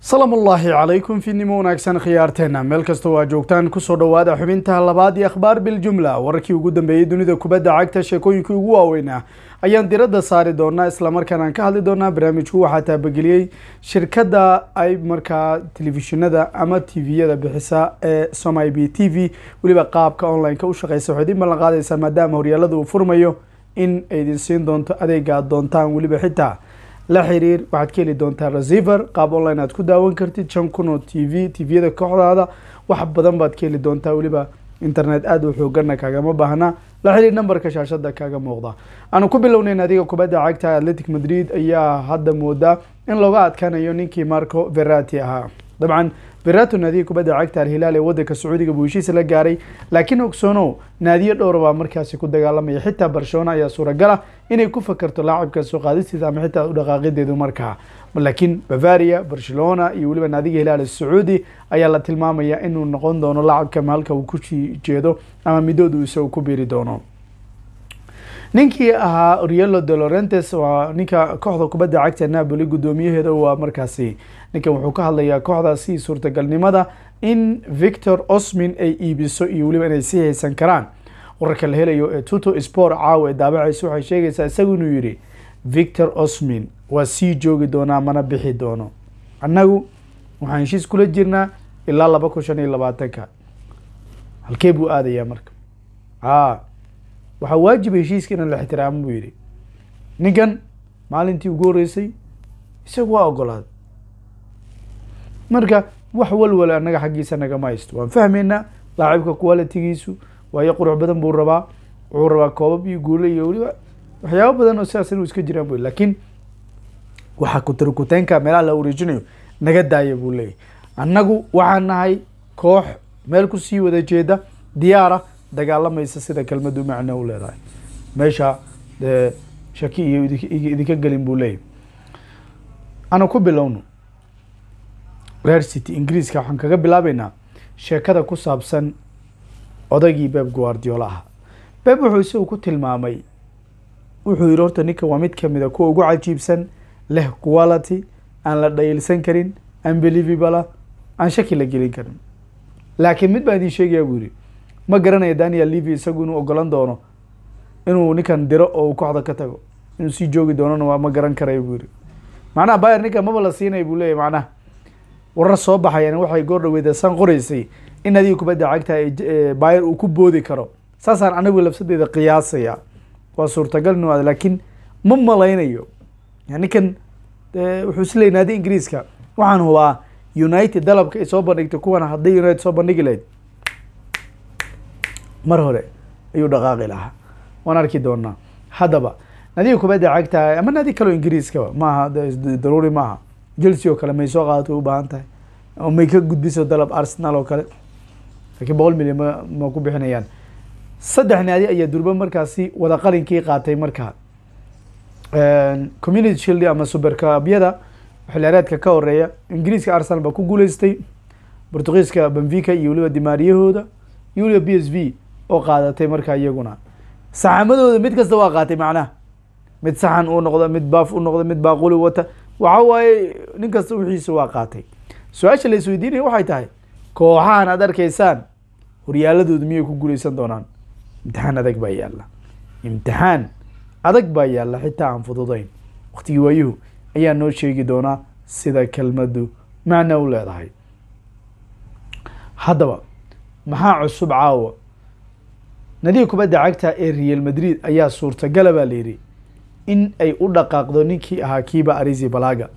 salaam ullaahi calaykum fiidnimo wanaagsan khiyaarteenna meel kastoo waa joogtaan kusoo dhowaada xubinta labaad iyo akhbaar biljumla wararkii ugu dambeeyey dunida kubadda cagta sheekooyinkii ugu waaweyna ah ayaan diradda saari doonaa islamarkaan aan ka hadli doonaa barnaamijku waxaa taabageliyey shirkadda ay markaa telefishinada ama tviyada bixisa ee somai b t v weliba qaabka online-ka u shaqeysa waxaad in ballan qaadaysaa maadaama horyaalada uu furmayo in aydin siin doonto adeegaad doontaan weliba xitaa la xiriir waxaad ka heli doontaa receiver qaab online aad ku daawan kartid shan kun oo t v tviyada kooxdaada wax badan baad ka heli doontaa weliba internet aada u xoogana kaagama baahna la xiriir nambarka shaashada kaaga muuqda aanu ku bilownay adiga kubadda cagta atletic madrid ayaa hadda moodaa in looga adkaanayo ninkii marco verati ahaa dabcan berato naadiya kubadda cagta alhilaal ee waddanka sacuudiga buu heshiis la gaaray laakiin ogsoono naadiyo dhowra baa markaasi ku dagaalamaya xitaa barcelona ayaa suuragal ah inay ku fakarto laacibkan soo qaadistiisa ama xitaa u dhaqaaqideedu markaa laakiin bavaria barcelona iyo weliba naadiga hilaal sacuudi ayaa la tilmaamaya inuu noqon doono laacibka maalka uu ku jeedo ama midooda uu isagu ku biiri doono ninkii ahaa rielo de lorentes waa ninka kooxda kubadda cagta napoli guddoomiyaheeda waa markaasi ninkan wuxuu ka hadlayaa kooxdaasi suurtagalnimada in victor osmin ay iibiso iyo weliba inay sii haysan karaan wararka la helayo ee tuto sport caawa ee daabacaysa waxay sheegaysaa isagu inuu yidhi victor osmin waa sii joogi doonaa mana bixi doono annagu waxaan heshiis kula jirnaa ilaa laba kun shan iyo labaatanka halkee buu aadayaa marka a waxaa waajib heshiiska inaan la ixtiraamo buu yidhi ninkan maalintii ugu horreysay isagu waa ogolaaday marka wax walwal annaga xaggiisa nagama haysto waan fahmaynaa laacibka qualitigiisu waayo qurux badan buu rabaa wuxuu rabaa koobab iyo guule iyo weliba waxyaaba badan oo sidaas inuu iska jiraan bu lakiin waxaa kutarkuteenka meelaha la wareejinayo naga daaya buu leeyahy annagu waxaan nahay koox meel kusii wada jeeda diyaara dagaalamaysa sida kelmadu macno u leedahay meesha dee shaki iyo idinka gelin buu leeyahy ana ku bilowno reer city ingiriiska waxaan kaga bilaabaynaa sheekada ku saabsan odaygii beeb guardiola ah beeb wuxuu isagu ku tilmaamay wuxuu yihi horta ninka waa mid kamida ah kuwa ugu cajiibsan leh quality aan la dhayilsan karin unbelievable ah aan shaki la gelin karin laakiin mid baan idin sheegayaa buu yihi ma garanaya daniel levi isagu inuu ogolan doono inuu ninkan diro oo uu kooxda ka tago inuu sii joogi doonona waa ma garan karayo buu yiri macnaha bayer ninkan maba la siinay buu leeyahy macnaha warar soo baxayaan waxay goor dhaweydee qoraysay in adiga kubadda cagtaha bayer uu ku boodi karo saasaan anigu lafsadeeda qiyaasaya waa suurtagal inu ad laakiin ma malaynayo ninkan wuxuu isleeyay naadi ingiriiska waxaan hubaa united dalabka ay soo bandhigtay kuwan hadday united soo bandhigi lahayd mar hore ayuu dhaqaaqi lahaa waan arki doonaa haddaba nadiga kubadda cagta ama nadi kaloo ingiriiskaba maaha daruuri maaha chelsea oo kale may soo qaadato way ubaahan tahay may ka gudbiso dalab arsenal oo kale laakiin boqol milyan ma ku bixinayaan saddex naadi ayaa durba markaasi wada qalinkii qaatay markaa community shield ama supercabyada xilaareedka ka horeeya ingiriiska arsenal baa ku guuleystay bortugiiska benfica iyo weliba dimaariyahooda iyo weliba b s v oo qaadatay markaa iyaguna saxamadooda mid kasta waa qaatay macnaha mid saxan uu noqdo mid baaf u noqdo mid baaquli wata waxa waaye nin kasta wixiisa waa qaatay su-aasha la isweydiinaya waxay tahay kooxahan aad arkaysaan horyaaladooda miyay ku guuleysan doonaan imtixaan adag baa yaalla imtixaan adag baa yaalla xitaa aan fududayn waqtigii waayuhu ayaa noo sheegi doonaa sida kelmaddu macna u leedahay haddaba maxaa cusub caawa nadiga kubadda cagta ee real madrid ayaa suurtagala baa layidhi in ay u dhaqaaqdo ninkii ahaa kiba arizi balaga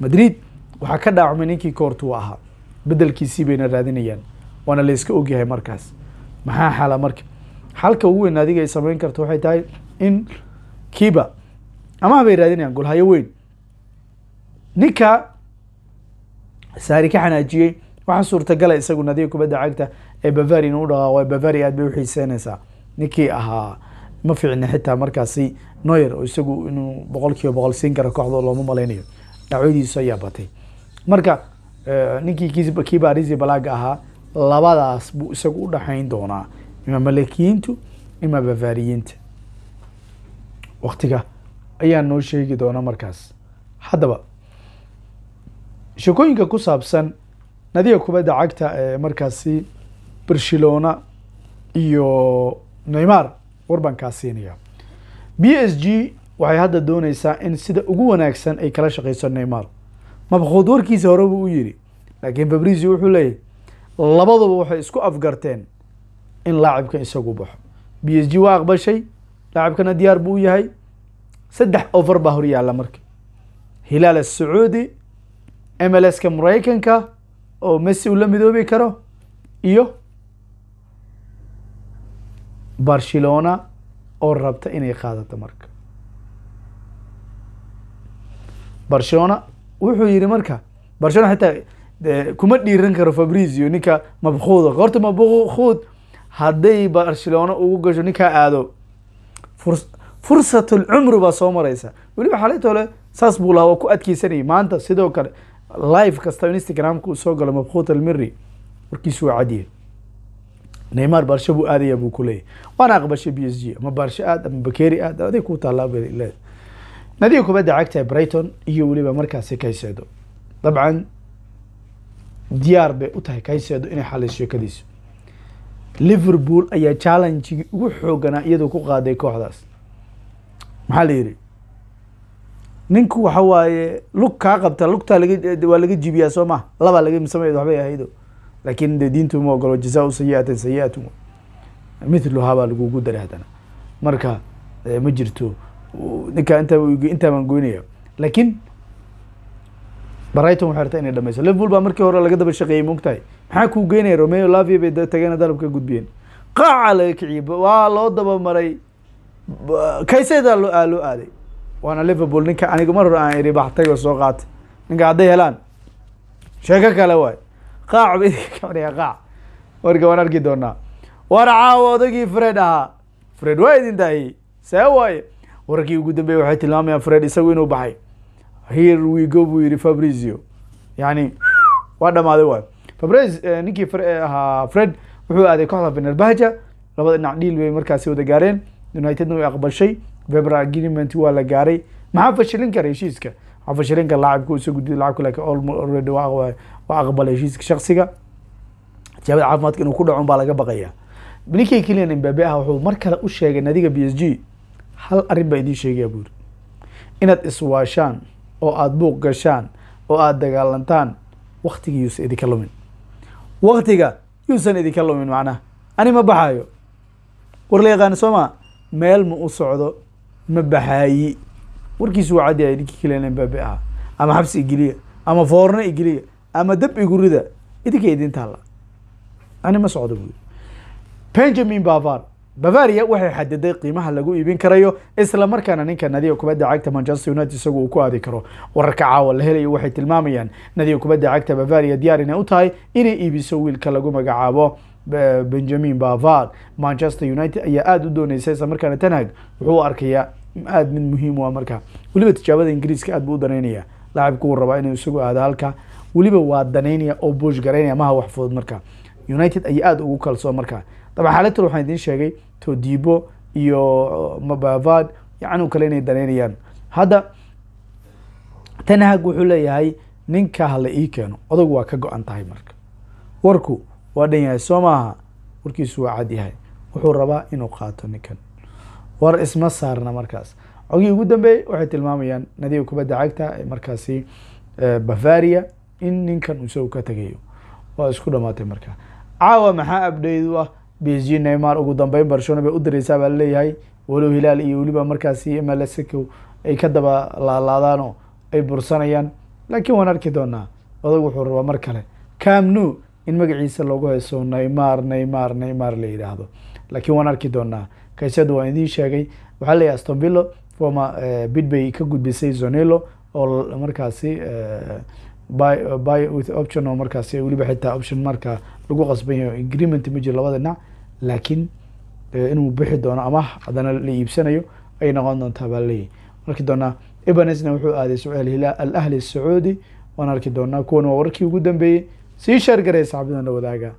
madrid waxaa ka dhaacmay ninkii koortuu ahaa bedelkiisii bayna raadinayaan waana layska ogyahay markaas maxaa xala marka xalka ugu weyn adiga ay samayn karto waxay tahay in kiba amaha bay raadinayaan golhayo weyn ninka saari ka xanaajiyey waxaa suurtagala ah isagu nadiga kubadda cagta ee bavari inuu dhaqaaqo bavari aad bay uxiiseenaysaa ninkii ahaa ma fiicna xitaa markaasi noyer oo isagu inuu boqolkiiba boqol siin kara kooxdo looma malaynayo dhacyadiisu ayaa batay marka ninkii kii barisi ahaa labadaas buu isagu u dhaxayn doonaa ima malakiyiintu ima bavariyiinta waktiga ayaa noo sheegi doona markaas haddaba sheekooyinka ku saabsan nadiga kubadda cagta ee markaasi barcelona iyo neymar war baan kaa siinayaa b s g waxay hadda dooneysaa in sida ugu wanaagsan ay kala shaqeyso neymar mabkhuud warkiisa horeba u yidhi laakiin fabrizio wuxuu leeyahy labaduba waxay isku afgarteen in laacibka isagu baxo b s g waa aqbashay laacibkana diyaar buu yahay saddex ofer baa hor yaalla marka hilaal asacuudi m l ska maraykanka oo messi uu la midoobi karo iyo barcelona oo rabta inay qaadato marka barcelona wuxuu yihi marka barcelona xitaa kuma dhiiran karo fabrizio ninka mabkuuda horta mabkuud hadday barcelona ugu gasho ninkaa aado fur fursat lcumru baa soo mareysa weliba xaleet ole saas buu lahaa waa ku adkeysanaya maanta sidoo kale live kasta instagramka uu soo galo mabkuud almiri warkiisu waa cadiya neymar baarsha buu aadaya buu kuleeyahy waana aqbashay b s g ama barsho aad ama bakeri aad adig ku taalaabale nadiga kubadda cagta brighton iyo weliba markaasi kayseedo dabcan diyaar bay u tahay kayseedo inay xaliso shekadiisu liverpool ayaa challengigii ugu xooganaa iyadoo ku qaaday kooxdaas maxaa la yidhi ninku waxa waaye lug kaa qabta lugtaa lagawaa laga jibiyaa soo maha labaa laga misamayd waxbay ahaydo lakin de diintu ma ogolo jaza sayiatan sayiatu mithluhaa baa lagugu daray haddana marka ma jirto ninkaa intaa intaa baan goynaya lakin brighton waxay harta inay dhamayso liverpool baa markii hore laga daba shaqeeyey mogtahay maxaa kuu geynaya romeo lavia bay tageen dalabka gudbiyeen qaaca laga kiciyey waa loo dabamaray kaysedaa loo aa loo aaday waana liverpool ninka aniga mar hore aan iri baxtayoo soo qaata ninka hadday helaan sheeko kale waay qaac bd qaac warka waan arki doonaa war caawa odagii fred ahaa fred waa idin daayey see waaye warkii ugu dambeeye waxay tilmaamayaan fred isagu inuu baxay here we go buu yihi fabrizio yacni waa dhamaaday waay fabriz eh, ninkii eh, ahaa fred wuxuu aaday kooxda fenerbahja labada dhinac dhiil bay markaasi wada gaareen unitedna way aqbashay weber agreement waa la gaaray maxaa fashilin kara heshiiska afar shireenka laacibka soo lacabka lakin already waa aqbalay heshiiska shaqsiga tijaabada caafimaadka inuu ku dhaco un baa laga baqayaa ninkii kilian imbabe ah wuxuu mar kale u sheegay nadiga b s g hal arrin baa idiin sheegaya buuri inaad iswaashaan oo aada buuq gashaan oo aada dagaalantaan waktiga yuusan idinka lumin waktiga yuusan idinka lumin macnaha ani ma baxaayo war la yaqaana soo ma meel ma u socdo ma baxaayi warkiisu waa caddi ay ninkii kalena baabi ahaa ama xabsi igeliya ama foorno igeliya ama dab igurida idinka idin taalla ani ma socdo buuri benjamin bavar bavaria waxay xadiday qiimaha lagu iibin karayo isla markaana ninka nadiga kubadda cagta manchester united isagu uu ku aadi karo wararka caawa la helayo waxay tilmaamayaan nadiga kubadda cagta bavaria diyaar inay u tahay inay iibiso wiilka lagu magacaabo benjamin bavar manchester united ayaa aada u doonaysa isla markaana tanhag wuxuu arkayaa aad mid muhiim u ah markaa weliba tijaabada ingiriiska aad buu danaynaya laacibku wuu rabaa inuu isagu aado halkaa weliba waa danaynaya oo buush garaynaya maha wax fudud markaa united ayay aada ugu kalsoon markaa daba xaalatol waxaan idiin sheegay todibo iyo uh, mabavad yacni kale inay danaynayaan hadda tanhag wuxuu leeyahay ninka hala ii keeno odagu waa ka go-an tahay marka warku waa dhan yahay soo maaha warkiisu waa cad yahay wuxuu rabaa inuu qaato ninkan war isma saarna markaas cogii ugu dambeeyey waxay tilmaamayaan nadiiga kubadda cagta markaasi eh, bavaria in ninkan uu isagu ka tegayo waa isku dhamaatay markaa caawa maxaa abdheyd u ah b s g neymar ugu dambeyn barcelona bay u diraysaa baa laleeyahay walow hilaal iyo weliba markaasi mlsco ay ka daba laalaadaanoo ay bursanayaan laakiin waan arki doonaa odag wuxuu rabaa mar kale camnu in magaciisa loogu hayso neymar neymar neymar la yidhaahdo laakiin waan arki doonaa kaysadu waan idiin sheegay waxaa leeyahy astonvillo forma eh, bid bay ka gudbisay zonelo oo markaasi eh, by eh, by with option oo markaasi weliba xitaa option marka lagu qasban yahay agreement ma jiro labada dhinac laakiin inuu bixi doono ama haddana la iibsanayo ay noqon doontaa baa leeyahy arki doonaa ebanesna wuxuu aaday suceel al ahli sacuudi waan arki doonaa kuwan waa warkii ugu dambeeyey sii sheer garay wadaaga